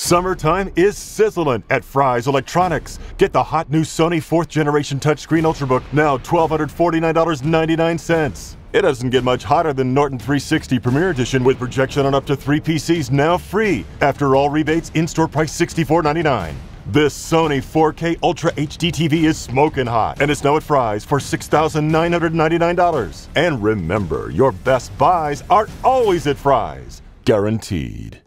Summertime is sizzling at Fry's Electronics. Get the hot new Sony 4th generation touchscreen Ultrabook now $1,249.99. It doesn't get much hotter than Norton 360 Premier Edition with projection on up to three PCs now free. After all rebates, in-store price $64.99. This Sony 4K Ultra HD TV is smoking hot, and it's now at Fry's for $6,999. And remember, your best buys are always at Fry's, guaranteed.